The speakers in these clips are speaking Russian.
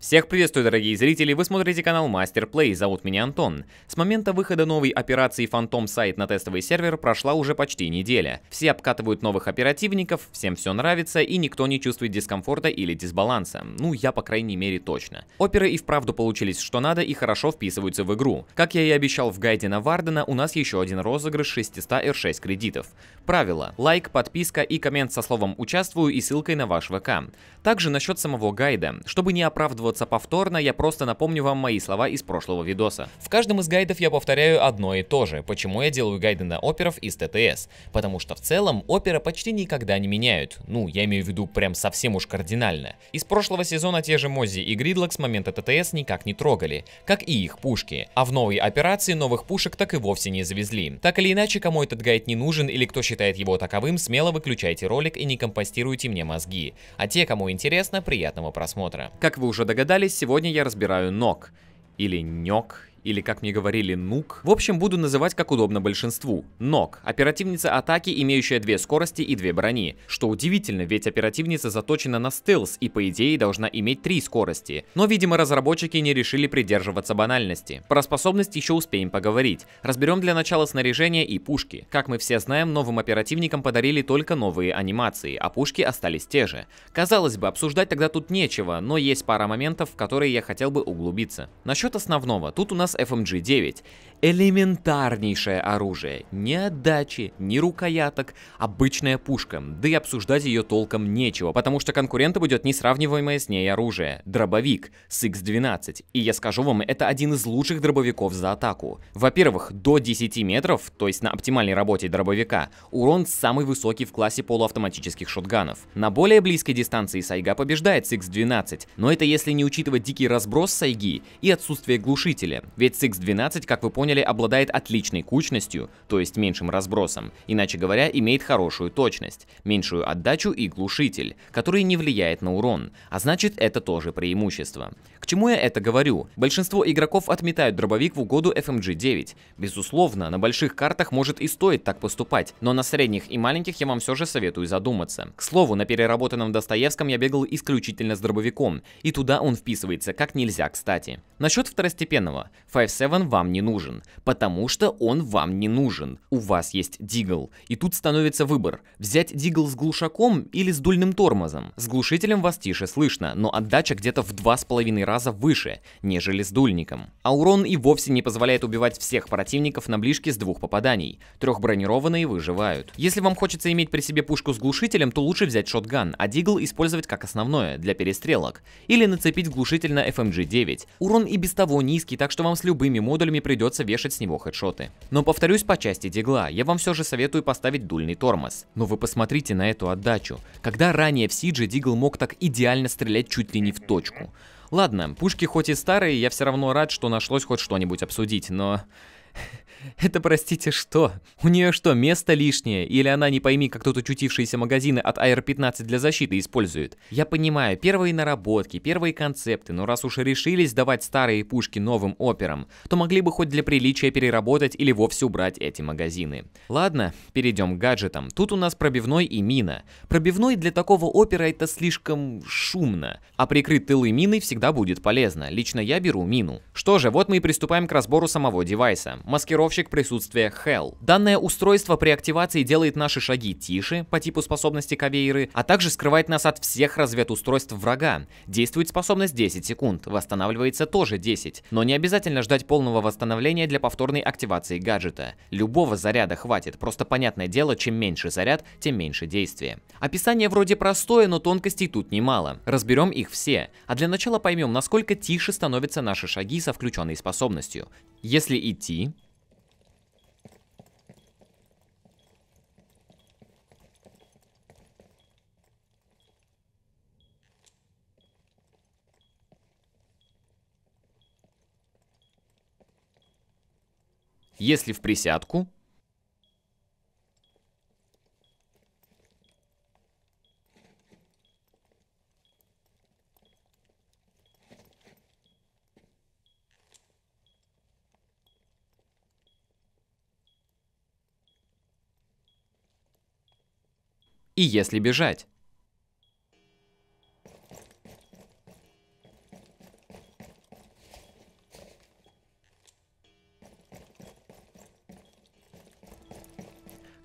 Всех приветствую, дорогие зрители, вы смотрите канал Мастер Плей, зовут меня Антон. С момента выхода новой операции Фантом Сайт на тестовый сервер прошла уже почти неделя. Все обкатывают новых оперативников, всем все нравится и никто не чувствует дискомфорта или дисбаланса. Ну, я по крайней мере точно. Оперы и вправду получились что надо и хорошо вписываются в игру. Как я и обещал в гайде на Вардена, у нас еще один розыгрыш 600 R6 кредитов. Правила. Лайк, подписка и коммент со словом «участвую» и ссылкой на ваш ВК. Также насчет самого гайда. Чтобы не оправдывать воспользоваться повторно, я просто напомню вам мои слова из прошлого видоса. В каждом из гайдов я повторяю одно и то же, почему я делаю гайды на оперов из ТТС. Потому что в целом опера почти никогда не меняют. Ну, я имею в виду прям совсем уж кардинально. Из прошлого сезона те же Мози и Гридлок с момента ТТС никак не трогали, как и их пушки. А в новой операции новых пушек так и вовсе не завезли. Так или иначе, кому этот гайд не нужен или кто считает его таковым, смело выключайте ролик и не компостируйте мне мозги. А те, кому интересно, приятного просмотра. Как вы уже догадались, догадались, сегодня я разбираю ног. Или нёк, или, как мне говорили, нук. В общем, буду называть как удобно большинству. Нок. Оперативница атаки, имеющая две скорости и две брони. Что удивительно, ведь оперативница заточена на стелс и, по идее, должна иметь три скорости. Но, видимо, разработчики не решили придерживаться банальности. Про способность еще успеем поговорить. Разберем для начала снаряжение и пушки. Как мы все знаем, новым оперативникам подарили только новые анимации, а пушки остались те же. Казалось бы, обсуждать тогда тут нечего, но есть пара моментов, в которые я хотел бы углубиться. Насчет основного, тут у нас FMG9 элементарнейшее оружие. Ни отдачи, ни рукояток, обычная пушка. Да и обсуждать ее толком нечего, потому что конкурента будет несравниваемое с ней оружие. Дробовик с X12. И я скажу вам, это один из лучших дробовиков за атаку. Во-первых, до 10 метров, то есть на оптимальной работе дробовика, урон самый высокий в классе полуавтоматических шотганов. На более близкой дистанции Сайга побеждает с X12, но это если не учитывать дикий разброс Сайги и отсутствие глушителя. Ведь с X12, как вы поняли, поняли, обладает отличной кучностью, то есть меньшим разбросом, иначе говоря, имеет хорошую точность, меньшую отдачу и глушитель, который не влияет на урон, а значит это тоже преимущество. К чему я это говорю? Большинство игроков отметают дробовик в угоду FMG-9. Безусловно, на больших картах может и стоит так поступать, но на средних и маленьких я вам все же советую задуматься. К слову, на переработанном Достоевском я бегал исключительно с дробовиком, и туда он вписывается как нельзя кстати. Насчет второстепенного, 5.7 вам не нужен потому что он вам не нужен. У вас есть дигл. И тут становится выбор, взять дигл с глушаком или с дульным тормозом. С глушителем вас тише слышно, но отдача где-то в два с половиной раза выше, нежели с дульником. А урон и вовсе не позволяет убивать всех противников на ближке с двух попаданий. Трех бронированные выживают. Если вам хочется иметь при себе пушку с глушителем, то лучше взять шотган, а дигл использовать как основное, для перестрелок. Или нацепить глушитель на FMG-9. Урон и без того низкий, так что вам с любыми модулями придется вешать с него хедшоты. Но повторюсь по части дигла, я вам все же советую поставить дульный тормоз. Но вы посмотрите на эту отдачу. Когда ранее в Сидже дигл мог так идеально стрелять чуть ли не в точку. Ладно, пушки хоть и старые, я все равно рад, что нашлось хоть что-нибудь обсудить, но... Это, простите, что? У нее что, место лишнее? Или она не пойми, как тут учутившиеся магазины от AR-15 для защиты используют? Я понимаю, первые наработки, первые концепты, но раз уж решились давать старые пушки новым операм, то могли бы хоть для приличия переработать или вовсе убрать эти магазины. Ладно, перейдем к гаджетам. Тут у нас пробивной и мина. Пробивной для такого опера это слишком шумно, а прикрыть тылы мины всегда будет полезно. Лично я беру мину. Что же, вот мы и приступаем к разбору самого девайса. Маскировка корректировщик присутствия Hell. Данное устройство при активации делает наши шаги тише по типу способности Кавейры, а также скрывает нас от всех разведустройств врага. Действует способность 10 секунд, восстанавливается тоже 10, но не обязательно ждать полного восстановления для повторной активации гаджета. Любого заряда хватит, просто понятное дело, чем меньше заряд, тем меньше действия. Описание вроде простое, но тонкостей тут немало. Разберем их все, а для начала поймем, насколько тише становятся наши шаги со включенной способностью. Если идти, Если в присядку, и если бежать.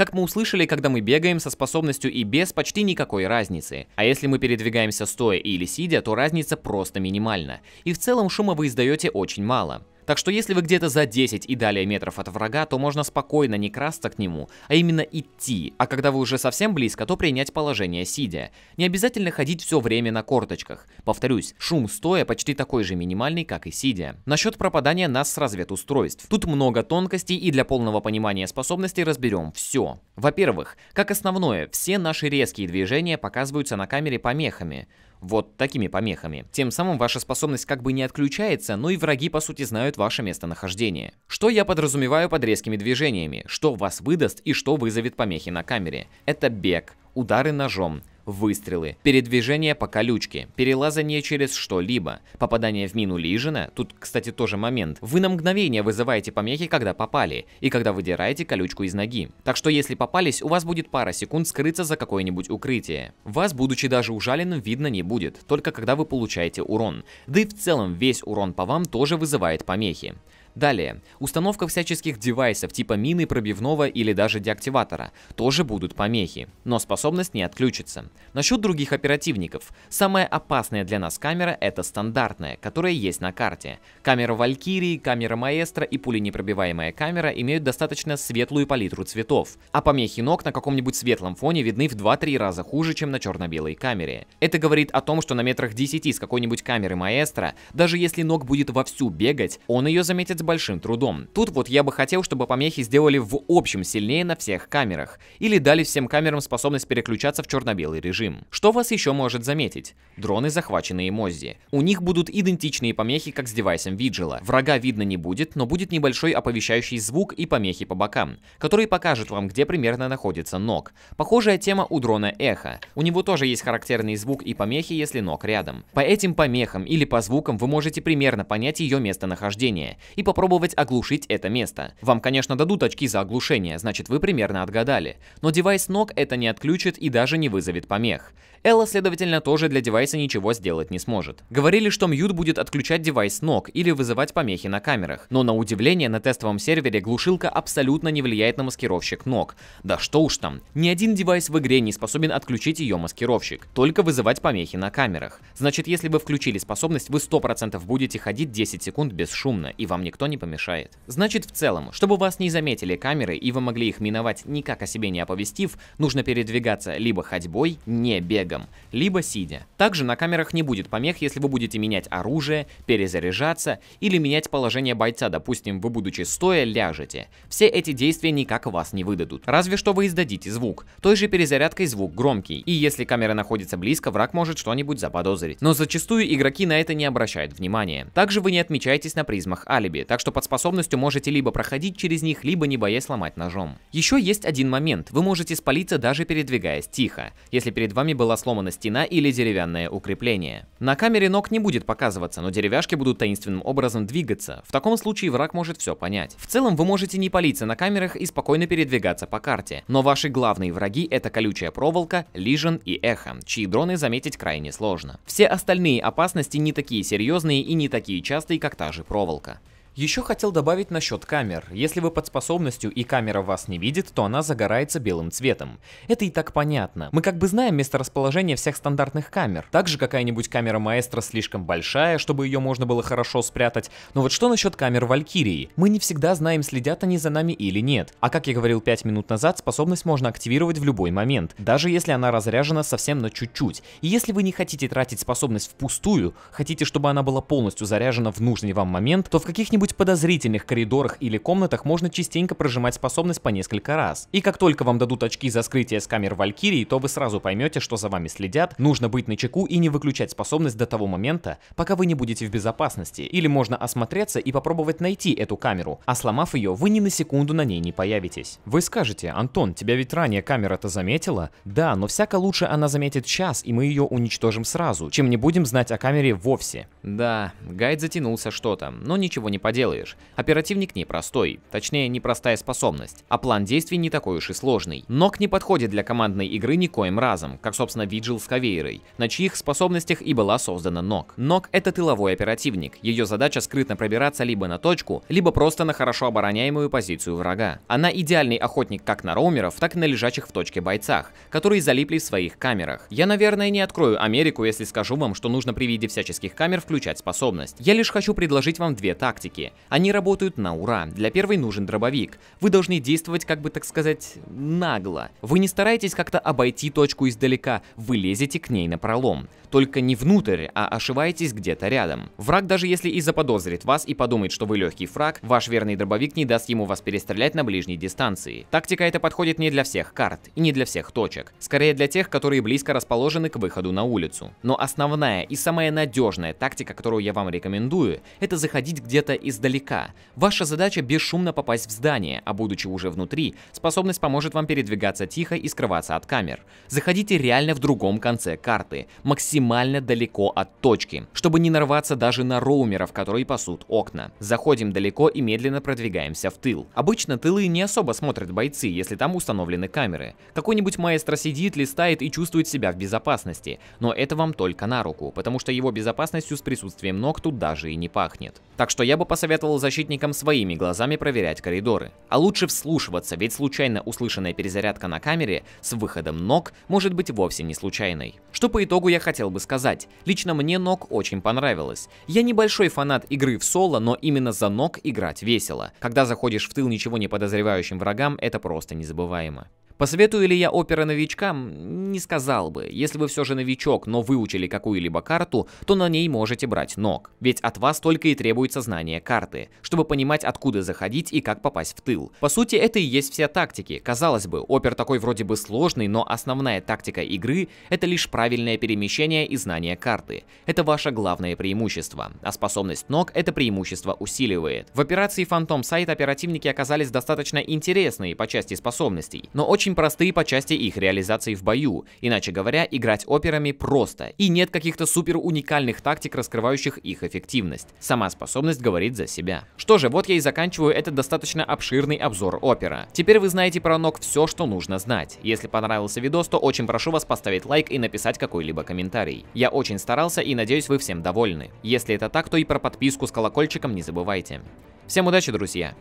Как мы услышали, когда мы бегаем, со способностью и без почти никакой разницы. А если мы передвигаемся стоя или сидя, то разница просто минимальна. И в целом шума вы издаете очень мало. Так что если вы где-то за 10 и далее метров от врага, то можно спокойно не красться к нему, а именно идти, а когда вы уже совсем близко, то принять положение сидя. Не обязательно ходить все время на корточках. Повторюсь, шум стоя почти такой же минимальный, как и сидя. Насчет пропадания нас с разведустройств. Тут много тонкостей и для полного понимания способностей разберем все. Во-первых, как основное, все наши резкие движения показываются на камере помехами вот такими помехами. Тем самым ваша способность как бы не отключается, но и враги по сути знают ваше местонахождение. Что я подразумеваю под резкими движениями? Что вас выдаст и что вызовет помехи на камере? Это бег, удары ножом, выстрелы, передвижение по колючке, перелазание через что-либо, попадание в мину Лижина, тут, кстати, тоже момент, вы на мгновение вызываете помехи, когда попали, и когда выдираете колючку из ноги. Так что если попались, у вас будет пара секунд скрыться за какое-нибудь укрытие. Вас, будучи даже ужаленным, видно не будет, только когда вы получаете урон. Да и в целом весь урон по вам тоже вызывает помехи. Далее, установка всяческих девайсов типа мины, пробивного или даже деактиватора. Тоже будут помехи, но способность не отключится. Насчет других оперативников. Самая опасная для нас камера это стандартная, которая есть на карте. Камера Валькирии, камера Маэстро и пуленепробиваемая камера имеют достаточно светлую палитру цветов, а помехи ног на каком-нибудь светлом фоне видны в 2-3 раза хуже, чем на черно-белой камере. Это говорит о том, что на метрах 10 с какой-нибудь камеры Маэстро, даже если ног будет вовсю бегать, он ее заметит с большим трудом. Тут вот я бы хотел, чтобы помехи сделали в общем сильнее на всех камерах, или дали всем камерам способность переключаться в черно-белый режим. Что вас еще может заметить? Дроны, захваченные Моззи. У них будут идентичные помехи, как с девайсом Виджела. Врага видно не будет, но будет небольшой оповещающий звук и помехи по бокам, которые покажут вам, где примерно находится ног. Похожая тема у дрона Эхо. У него тоже есть характерный звук и помехи, если ног рядом. По этим помехам или по звукам вы можете примерно понять ее местонахождение и попробовать оглушить это место. Вам, конечно, дадут очки за оглушение, значит вы примерно отгадали. Но девайс ног это не отключит и даже не вызовет помех. Элла, следовательно, тоже для девайса ничего сделать не сможет. Говорили, что мьют будет отключать девайс ног или вызывать помехи на камерах. Но на удивление на тестовом сервере глушилка абсолютно не влияет на маскировщик ног. Да что уж там, ни один девайс в игре не способен отключить ее маскировщик, только вызывать помехи на камерах. Значит, если вы включили способность, вы 100% будете ходить 10 секунд бесшумно, и вам никто никто не помешает. Значит, в целом, чтобы вас не заметили камеры и вы могли их миновать никак о себе не оповестив, нужно передвигаться либо ходьбой, не бегом, либо сидя. Также на камерах не будет помех, если вы будете менять оружие, перезаряжаться или менять положение бойца, допустим, вы будучи стоя ляжете. Все эти действия никак вас не выдадут, разве что вы издадите звук. Той же перезарядкой звук громкий, и если камера находится близко, враг может что-нибудь заподозрить. Но зачастую игроки на это не обращают внимания. Также вы не отмечаетесь на призмах алиби, так что под способностью можете либо проходить через них, либо не боясь сломать ножом. Еще есть один момент, вы можете спалиться даже передвигаясь тихо, если перед вами была сломана стена или деревянное укрепление. На камере ног не будет показываться, но деревяшки будут таинственным образом двигаться, в таком случае враг может все понять. В целом вы можете не палиться на камерах и спокойно передвигаться по карте, но ваши главные враги это колючая проволока, лижен и эхо, чьи дроны заметить крайне сложно. Все остальные опасности не такие серьезные и не такие частые, как та же проволока. Еще хотел добавить насчет камер. Если вы под способностью и камера вас не видит, то она загорается белым цветом. Это и так понятно. Мы как бы знаем месторасположение всех стандартных камер. Также какая-нибудь камера маэстро слишком большая, чтобы ее можно было хорошо спрятать. Но вот что насчет камер Валькирии? Мы не всегда знаем, следят они за нами или нет. А как я говорил 5 минут назад, способность можно активировать в любой момент, даже если она разряжена совсем на чуть-чуть. И если вы не хотите тратить способность впустую, хотите, чтобы она была полностью заряжена в нужный вам момент, то в каких-нибудь каких-нибудь подозрительных коридорах или комнатах можно частенько прожимать способность по несколько раз. И как только вам дадут очки за скрытие с камер Валькирии, то вы сразу поймете, что за вами следят, нужно быть на чеку и не выключать способность до того момента, пока вы не будете в безопасности, или можно осмотреться и попробовать найти эту камеру, а сломав ее, вы ни на секунду на ней не появитесь. Вы скажете, Антон, тебя ведь ранее камера-то заметила? Да, но всяко лучше она заметит час, и мы ее уничтожим сразу, чем не будем знать о камере вовсе. Да, гайд затянулся что-то, но ничего не поделаешь. Оперативник непростой, точнее непростая способность, а план действий не такой уж и сложный. Нок не подходит для командной игры никоим разом, как собственно Виджил с Кавейрой, на чьих способностях и была создана Нок. Нок это тыловой оперативник, ее задача скрытно пробираться либо на точку, либо просто на хорошо обороняемую позицию врага. Она идеальный охотник как на роумеров, так и на лежачих в точке бойцах, которые залипли в своих камерах. Я наверное не открою Америку, если скажу вам, что нужно при виде всяческих камер в включать способность. Я лишь хочу предложить вам две тактики. Они работают на ура. Для первой нужен дробовик. Вы должны действовать, как бы так сказать, нагло. Вы не стараетесь как-то обойти точку издалека, вы лезете к ней на пролом. Только не внутрь, а ошиваетесь где-то рядом. Враг, даже если и заподозрит вас и подумает, что вы легкий фраг, ваш верный дробовик не даст ему вас перестрелять на ближней дистанции. Тактика эта подходит не для всех карт и не для всех точек. Скорее для тех, которые близко расположены к выходу на улицу. Но основная и самая надежная тактика тактика, которую я вам рекомендую, это заходить где-то издалека. Ваша задача бесшумно попасть в здание, а будучи уже внутри, способность поможет вам передвигаться тихо и скрываться от камер. Заходите реально в другом конце карты, максимально далеко от точки, чтобы не нарваться даже на роумеров, которые пасут окна. Заходим далеко и медленно продвигаемся в тыл. Обычно тылы не особо смотрят бойцы, если там установлены камеры. Какой-нибудь маэстро сидит, листает и чувствует себя в безопасности, но это вам только на руку, потому что его безопасностью с присутствием Нокту даже и не пахнет. Так что я бы посоветовал защитникам своими глазами проверять коридоры. А лучше вслушиваться, ведь случайно услышанная перезарядка на камере с выходом ног может быть вовсе не случайной. Что по итогу я хотел бы сказать. Лично мне ног очень понравилось. Я небольшой фанат игры в соло, но именно за ног играть весело. Когда заходишь в тыл ничего не подозревающим врагам, это просто незабываемо. Посоветую ли я оперы новичкам? Не сказал бы. Если вы все же новичок, но выучили какую-либо карту, то на ней можете брать ног. Ведь от вас только и требуется знание карты, чтобы понимать, откуда заходить и как попасть в тыл. По сути, это и есть все тактики. Казалось бы, опер такой вроде бы сложный, но основная тактика игры — это лишь правильное перемещение и знание карты. Это ваше главное преимущество. А способность ног это преимущество усиливает. В операции Phantom Sight оперативники оказались достаточно интересные по части способностей, но очень очень простые по части их реализации в бою. Иначе говоря, играть операми просто, и нет каких-то супер уникальных тактик, раскрывающих их эффективность. Сама способность говорит за себя. Что же, вот я и заканчиваю этот достаточно обширный обзор опера. Теперь вы знаете про ног все, что нужно знать. Если понравился видос, то очень прошу вас поставить лайк и написать какой-либо комментарий. Я очень старался и надеюсь вы всем довольны. Если это так, то и про подписку с колокольчиком не забывайте. Всем удачи, друзья!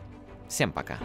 Всем пока!